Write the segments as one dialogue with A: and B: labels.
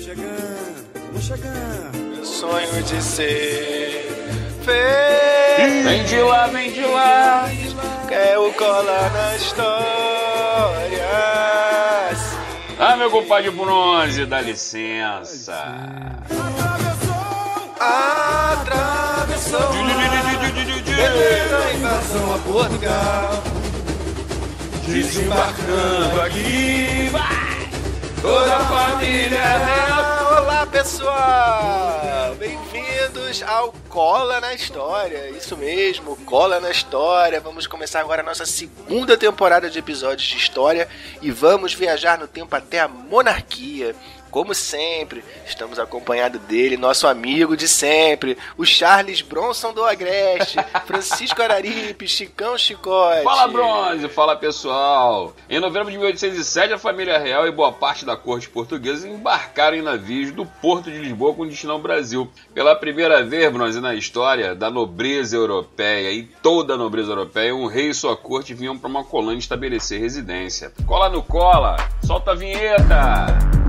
A: chegando, vamos chegando. Meu sonho de ser feliz. Vem de lá, vem de lá. Quero colar
B: na história. Sim. Ah, meu compadre bronze, dá licença.
A: Atravessou. Atravessou. Beleza, invasão a Portugal. Desembarcando aqui. Vai. Toda a família pessoal! Bem-vindos ao Cola na História. Isso mesmo, Cola na História. Vamos começar agora a nossa segunda temporada de episódios de história e vamos viajar no tempo até a monarquia. Como sempre, estamos acompanhados dele, nosso amigo de sempre, o Charles Bronson do Agreste, Francisco Araripe, Chicão Chicote. Fala, Bronze!
B: Fala, pessoal! Em novembro de 1807, a família real e boa parte da corte portuguesa embarcaram em navios do porto de Lisboa com destino ao Brasil. Pela primeira vez, Bronze, na história da nobreza europeia e toda a nobreza europeia, um rei e sua corte vinham para uma colônia estabelecer residência. Cola no cola! Solta a vinheta!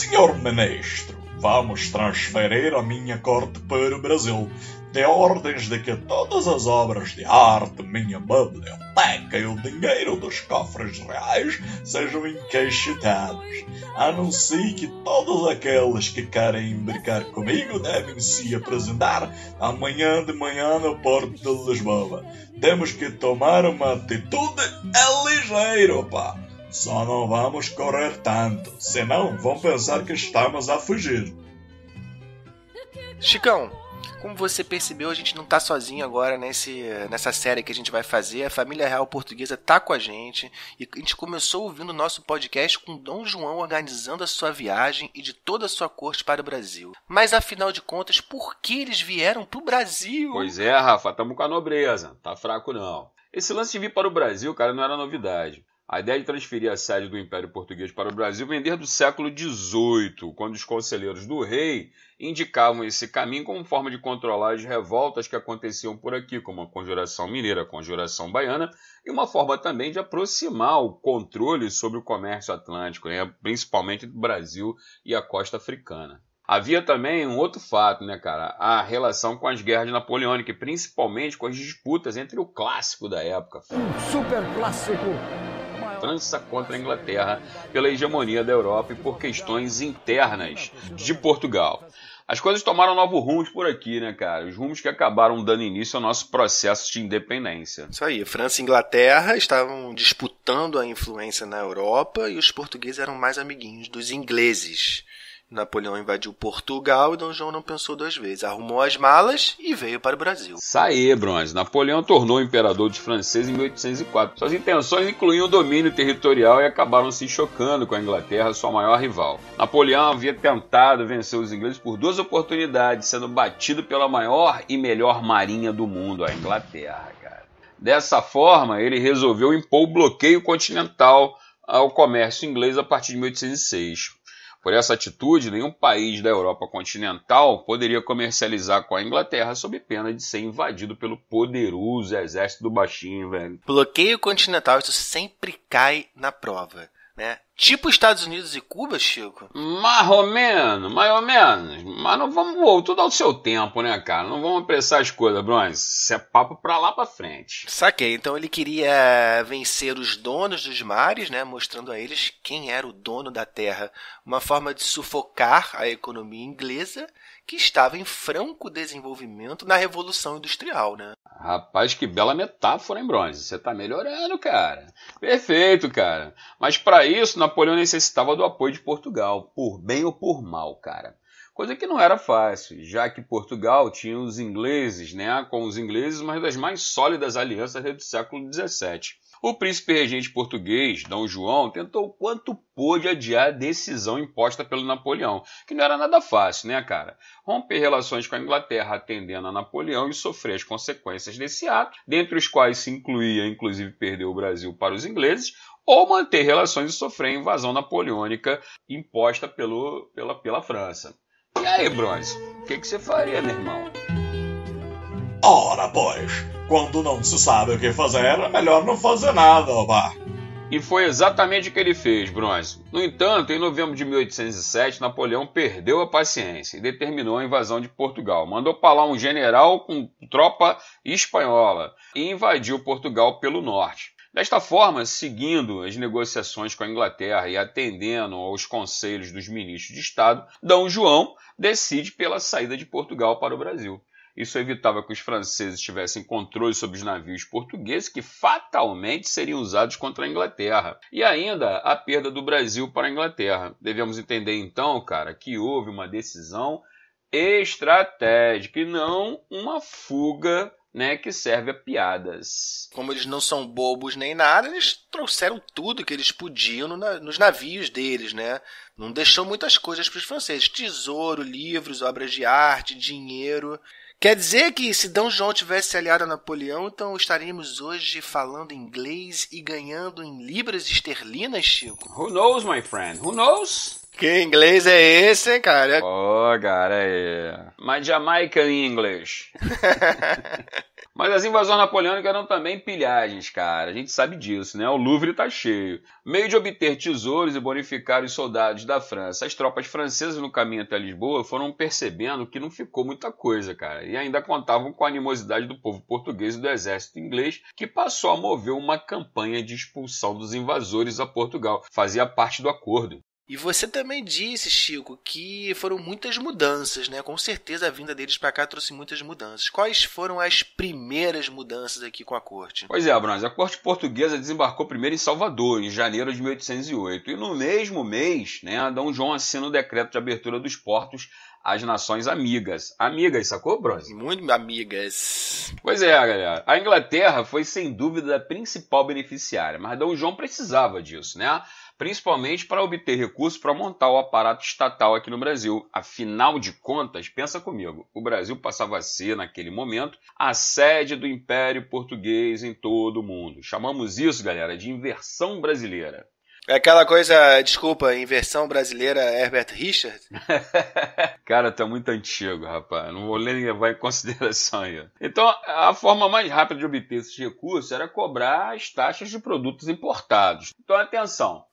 B: Senhor Ministro, vamos transferir a minha corte para o Brasil. Dê ordens de que todas as obras de arte, minha biblioteca e o dinheiro dos cofres reais sejam encaixetados. Anuncie que todos aqueles que querem embarcar comigo devem se apresentar amanhã de manhã no Porto de Lisboa. Temos que tomar uma atitude a ligeiro, pá. Só não vamos correr tanto, senão vão pensar que estamos a fugir.
A: Chicão, como você percebeu, a gente não está sozinho agora nesse, nessa série que a gente vai fazer. A família real portuguesa está com a gente e a gente começou ouvindo o nosso podcast com Dom João organizando a sua viagem e de toda a sua corte para o Brasil. Mas afinal de contas, por que eles vieram para o Brasil? Pois
B: é, Rafa, estamos com a nobreza. Tá fraco não. Esse lance de vir para o Brasil, cara, não era novidade. A ideia de transferir a sede do Império Português para o Brasil vem desde o século XVIII, quando os conselheiros do rei indicavam esse caminho como forma de controlar as revoltas que aconteciam por aqui, como a Conjuração Mineira, a Conjuração Baiana, e uma forma também de aproximar o controle sobre o comércio atlântico, né? principalmente do Brasil e a costa africana. Havia também um outro fato, né, cara? A relação com as guerras napoleônicas, principalmente com as disputas entre o clássico da época. Um super clássico França contra a Inglaterra pela hegemonia da Europa e por questões internas de Portugal. As coisas tomaram novos rumos por aqui, né, cara? Os rumos que acabaram dando início ao nosso processo de
A: independência. Isso aí. França e Inglaterra estavam disputando a influência na Europa e os portugueses eram mais amiguinhos dos ingleses. Napoleão invadiu Portugal e Dom João não pensou duas vezes. Arrumou as malas e veio para o Brasil.
B: Saí, Bronze. Napoleão tornou imperador dos franceses em 1804.
A: Suas intenções incluíam o domínio territorial e acabaram
B: se chocando com a Inglaterra, sua maior rival. Napoleão havia tentado vencer os ingleses por duas oportunidades, sendo batido pela maior e melhor marinha do mundo, a Inglaterra, cara. Dessa forma, ele resolveu impor o bloqueio continental ao comércio inglês a partir de 1806. Por essa atitude, nenhum país da Europa continental poderia comercializar com a Inglaterra sob pena de ser invadido pelo poderoso
A: exército do baixinho, velho. Bloqueio continental, isso sempre cai na prova, né? Tipo Estados Unidos e Cuba, Chico? Mais ou menos, mais ou menos. Mas
B: não vamos, voltar tudo ao seu tempo, né, cara? Não vamos apressar as coisas, Bronze. Isso é papo pra lá pra
A: frente. Saquei. Então ele queria vencer os donos dos mares, né? Mostrando a eles quem era o dono da terra. Uma forma de sufocar a economia inglesa que estava em franco desenvolvimento na Revolução Industrial, né?
B: Rapaz, que bela metáfora, hein, Bronze? Você tá melhorando, cara. Perfeito, cara. Mas para isso, na Napoleão necessitava do apoio de Portugal, por bem ou por mal, cara. Coisa que não era fácil, já que Portugal tinha os ingleses, né, com os ingleses, uma das mais sólidas alianças do século XVII. O príncipe regente português, Dom João, tentou quanto pôde adiar a decisão imposta pelo Napoleão, que não era nada fácil, né, cara? Romper relações com a Inglaterra atendendo a Napoleão e sofrer as consequências desse ato, dentre os quais se incluía, inclusive, perder o Brasil para os ingleses, ou manter relações e sofrer a invasão napoleônica imposta pelo, pela, pela França. E aí, Bronze, o que, que você faria, meu irmão? Ora, pois, quando não se sabe o que fazer, é melhor não fazer nada, oba. E foi exatamente o que ele fez, Bronze. No entanto, em novembro de 1807, Napoleão perdeu a paciência e determinou a invasão de Portugal. Mandou para lá um general com tropa espanhola e invadiu Portugal pelo norte. Desta forma, seguindo as negociações com a Inglaterra e atendendo aos conselhos dos ministros de Estado, D. João decide pela saída de Portugal para o Brasil. Isso evitava que os franceses tivessem controle sobre os navios portugueses, que fatalmente seriam usados contra a Inglaterra. E ainda a perda do Brasil para a Inglaterra. Devemos entender então, cara, que houve uma decisão estratégica e não uma fuga né, que serve a
A: piadas. Como eles não são bobos nem nada, eles trouxeram tudo que eles podiam no, nos navios deles, né? Não deixou muitas coisas para os franceses: tesouro, livros, obras de arte, dinheiro. Quer dizer que se D. João tivesse aliado a Napoleão, então estaríamos hoje falando inglês e ganhando em libras esterlinas, Chico? Who knows, my friend? Who knows? Que inglês é esse, hein, cara? Oh, cara,
B: é. My Jamaican English. Mas as invasões napoleônicas eram também pilhagens, cara. A gente sabe disso, né? O Louvre está cheio. Meio de obter tesouros e bonificar os soldados da França. As tropas francesas no caminho até Lisboa foram percebendo que não ficou muita coisa, cara. E ainda contavam com a animosidade do povo português e do exército inglês, que passou a mover uma campanha de expulsão dos invasores a Portugal. Fazia parte do acordo.
A: E você também disse, Chico, que foram muitas mudanças, né? Com certeza a vinda deles para cá trouxe muitas mudanças. Quais foram as primeiras mudanças aqui com a corte? Pois
B: é, Brás, a corte portuguesa desembarcou primeiro em Salvador, em janeiro de 1808. E no mesmo mês, né, Dom João assina o decreto de abertura dos portos às nações amigas. Amigas, sacou, Bronze? Muito amigas. Pois é, galera. A Inglaterra foi sem dúvida a principal beneficiária, mas Dom João precisava disso, né? principalmente para obter recursos para montar o aparato estatal aqui no Brasil. Afinal de contas, pensa comigo, o Brasil passava a ser, naquele momento, a sede do Império Português em todo o mundo. Chamamos isso, galera, de inversão brasileira. É aquela
A: coisa, desculpa, inversão brasileira Herbert Richard?
B: Cara, tá muito antigo, rapaz. Não vou nem levar em consideração aí.
A: Então, a forma mais rápida de obter
B: esses recursos era cobrar as taxas de produtos importados. Então, atenção.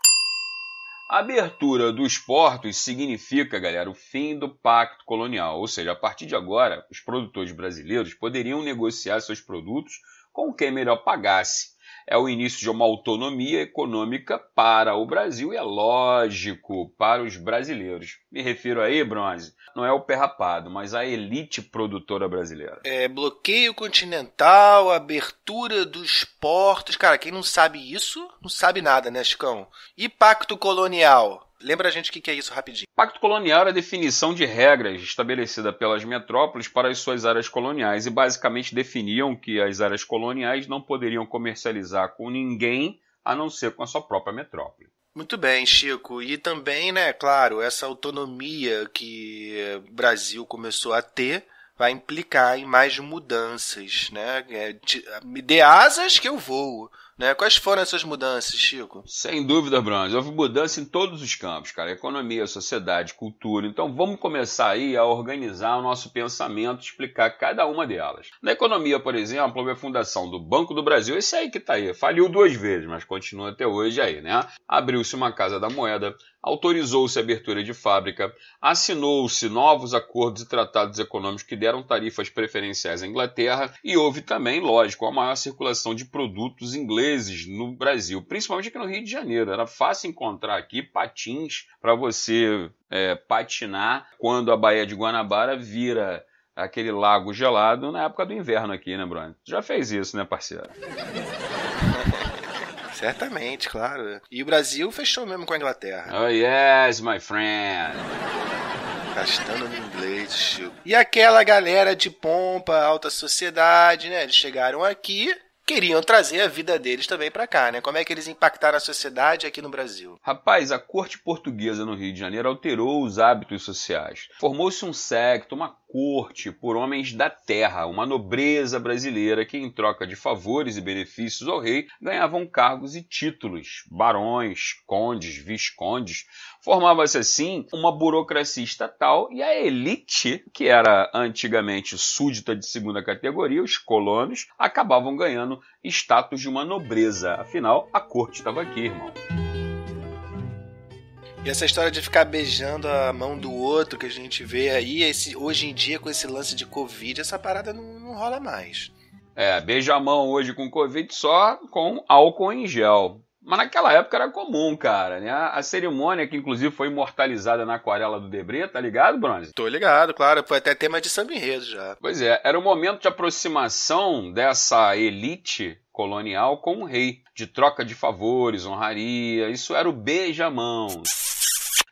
B: A abertura dos portos significa, galera, o fim do pacto colonial, ou seja, a partir de agora, os produtores brasileiros poderiam negociar seus produtos com quem melhor pagasse é o início de uma autonomia econômica para o Brasil e é lógico para os brasileiros. Me refiro aí, Bronze, não é o pé rapado, mas a elite produtora brasileira.
A: É, bloqueio continental, abertura dos portos. Cara, quem não sabe isso, não sabe nada, né, Chicão? E pacto colonial? Lembra a gente o que é isso rapidinho.
B: Pacto colonial é a definição de regras estabelecida pelas metrópoles para as suas áreas coloniais e basicamente definiam que as áreas coloniais não poderiam comercializar com ninguém a não ser com a sua própria metrópole.
A: Muito bem, Chico. E também, né, claro, essa autonomia que o Brasil começou a ter vai implicar em mais mudanças, né? É, me dê asas que eu vou né? Quais foram essas mudanças, Chico?
B: Sem dúvida, Bruno. Houve mudança em todos os campos, cara. Economia, sociedade, cultura. Então vamos começar aí a organizar o nosso pensamento, explicar cada uma delas. Na economia, por exemplo, houve a fundação do Banco do Brasil, esse aí que está aí. Faliu duas vezes, mas continua até hoje aí, né? Abriu-se uma Casa da Moeda, autorizou-se a abertura de fábrica, assinou-se novos acordos e tratados econômicos que deram tarifas preferenciais à Inglaterra e houve também, lógico, a maior circulação de produtos ingleses vezes no Brasil, principalmente aqui no Rio de Janeiro. Era fácil encontrar aqui patins para você é, patinar quando a Baía de Guanabara vira aquele lago gelado na época do inverno aqui, né, Bruno? Já fez isso, né, parceiro? Certamente, claro.
A: E o Brasil fechou mesmo com a Inglaterra.
B: Oh, yes, my friend. Gastando no inglês,
A: Chico. E aquela galera de pompa, alta sociedade, né? Eles chegaram aqui, queriam trazer a vida deles também para cá, né? Como é que eles impactaram a sociedade aqui no Brasil?
B: Rapaz, a corte portuguesa no Rio de Janeiro alterou os hábitos sociais. Formou-se um secto, uma corte por homens da terra, uma nobreza brasileira que, em troca de favores e benefícios ao rei, ganhavam cargos e títulos, barões, condes, viscondes. Formava-se assim uma burocracia estatal e a elite, que era antigamente súdita de segunda categoria, os colonos, acabavam ganhando romano status de uma nobreza. Afinal, a corte estava aqui, irmão.
A: E essa história de ficar beijando a mão do outro que a gente vê aí, esse, hoje em dia, com esse lance de Covid, essa parada não, não rola mais.
B: É, beija a mão hoje com Covid só com álcool em gel. Mas naquela época era comum, cara, né? A cerimônia que inclusive foi imortalizada na aquarela do Debré, tá ligado, Bronze? Tô ligado, claro,
A: foi até tema de samba enredo já. Pois
B: é, era o momento de aproximação dessa elite colonial com o rei, de troca de favores, honraria, isso era o beijamão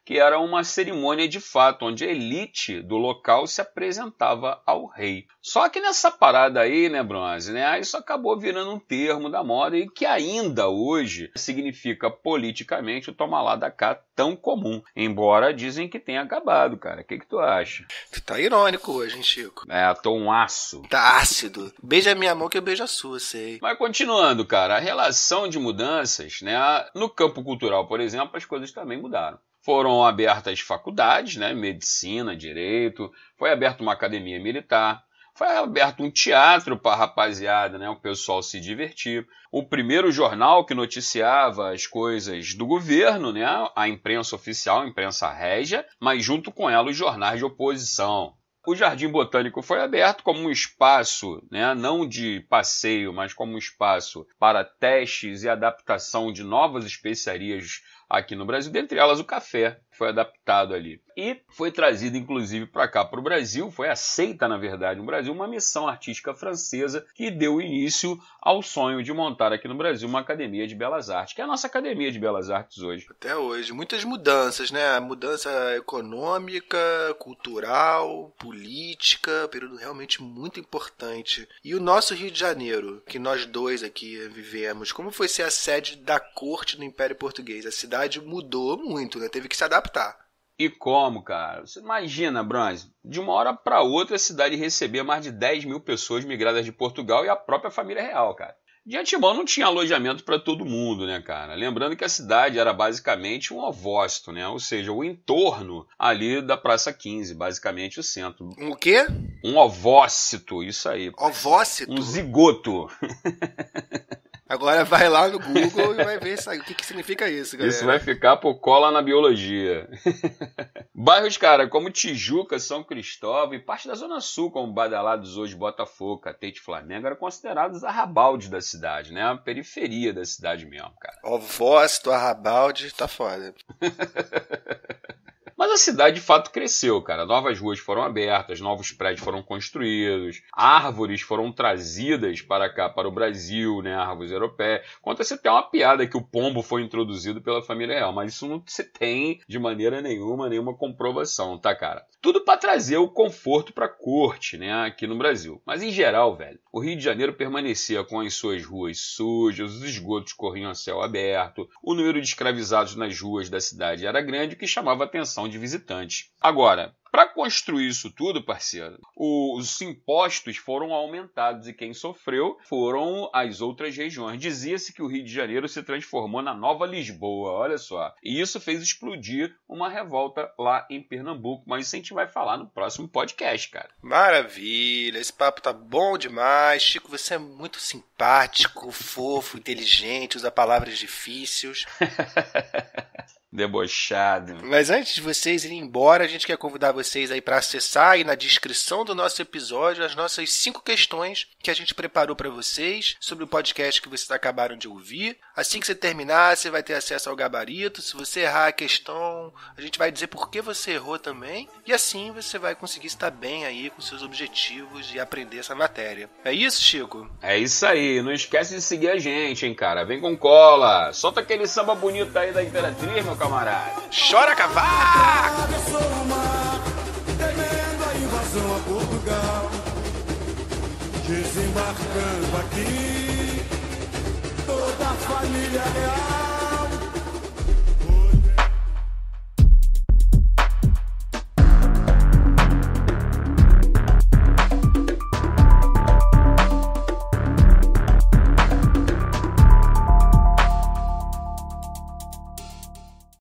B: que era uma cerimônia de fato, onde a elite do local se apresentava ao rei. Só que nessa parada aí, né, Bronze, né, isso acabou virando um termo da moda e que ainda hoje significa politicamente o tomar lá da cá tão comum. Embora dizem que tenha acabado, cara. O que, que tu acha? Tu tá
A: irônico hoje, hein, Chico?
B: É, tô um aço. Tá ácido. Beija minha mão que eu beijo a sua, sei. Mas continuando, cara, a relação de mudanças, né, no campo cultural, por exemplo, as coisas também mudaram foram abertas faculdades, né, medicina, direito, foi aberta uma academia militar, foi aberto um teatro para a rapaziada, né, o pessoal se divertir. O primeiro jornal que noticiava as coisas do governo, né, a imprensa oficial, a imprensa régia, mas junto com ela os jornais de oposição, o Jardim Botânico foi aberto como um espaço, né, não de passeio, mas como um espaço para testes e adaptação de novas especiarias aqui no Brasil, dentre elas o café, foi adaptado ali. E foi trazido, inclusive, para cá, para o Brasil, foi aceita, na verdade, no Brasil, uma missão artística francesa que deu início ao sonho de montar aqui no Brasil uma academia de belas artes, que é a nossa academia de belas artes hoje.
A: Até hoje. Muitas mudanças, né? Mudança econômica, cultural, política política, período realmente muito importante. E o nosso Rio de Janeiro, que nós dois aqui vivemos, como foi ser a sede da corte do Império Português? A cidade mudou muito, né? Teve que se adaptar. E como, cara? Você imagina, Bronze, de uma hora
B: para outra a cidade recebia mais de 10 mil pessoas migradas de Portugal e a própria família real, cara. De antemão não tinha alojamento para todo mundo, né, cara? Lembrando que a cidade era basicamente um ovócito, né? Ou seja, o entorno ali da Praça 15, basicamente o centro. Um o quê? Um ovócito, isso aí. Ovócito? Um zigoto. Agora vai lá no Google e vai
A: ver o que, que significa isso, galera. Isso vai
B: ficar por cola na biologia. Bairros, cara, como Tijuca, São Cristóvão e parte da Zona Sul, como badalados hoje Botafogo, Catete Flamengo, eram considerados arrabaldes da cidade, né? A periferia da cidade mesmo, cara. voz do arrabalde, tá foda. Mas a cidade de fato cresceu, cara. Novas ruas foram abertas, novos prédios foram construídos, árvores foram trazidas para cá, para o Brasil, né? Árvores europeias. Conta-se até uma piada que o pombo foi introduzido pela família real, mas isso não se tem de maneira nenhuma, nenhuma comprovação, tá, cara? Tudo para trazer o conforto para a corte, né, aqui no Brasil. Mas em geral, velho, o Rio de Janeiro permanecia com as suas ruas sujas, os esgotos corriam a céu aberto, o número de escravizados nas ruas da cidade era grande, o que chamava a atenção de visitantes. Agora, para construir isso tudo, parceiro, os impostos foram aumentados e quem sofreu foram as outras regiões. Dizia-se que o Rio de Janeiro se transformou na nova Lisboa, olha só. E isso fez explodir uma revolta lá em Pernambuco, mas isso a gente vai falar no próximo podcast,
A: cara. Maravilha, esse papo tá bom demais. Chico, você é muito simpático, fofo, inteligente, usa palavras difíceis.
B: Debochado.
A: Mas antes de vocês irem embora, a gente quer convidar vocês aí para acessar aí na descrição do nosso episódio as nossas cinco questões que a gente preparou para vocês sobre o podcast que vocês acabaram de ouvir. Assim que você terminar, você vai ter acesso ao gabarito. Se você errar a questão, a gente vai dizer por que você errou também. E assim você vai conseguir estar bem aí com seus objetivos e aprender essa matéria.
B: É isso, Chico? É isso aí. Não esquece de seguir a gente, hein, cara. Vem com cola.
A: Solta aquele samba bonito aí da Imperatriz, meu camarada. Chora cavaco! Desembarcando aqui,
B: toda a família real.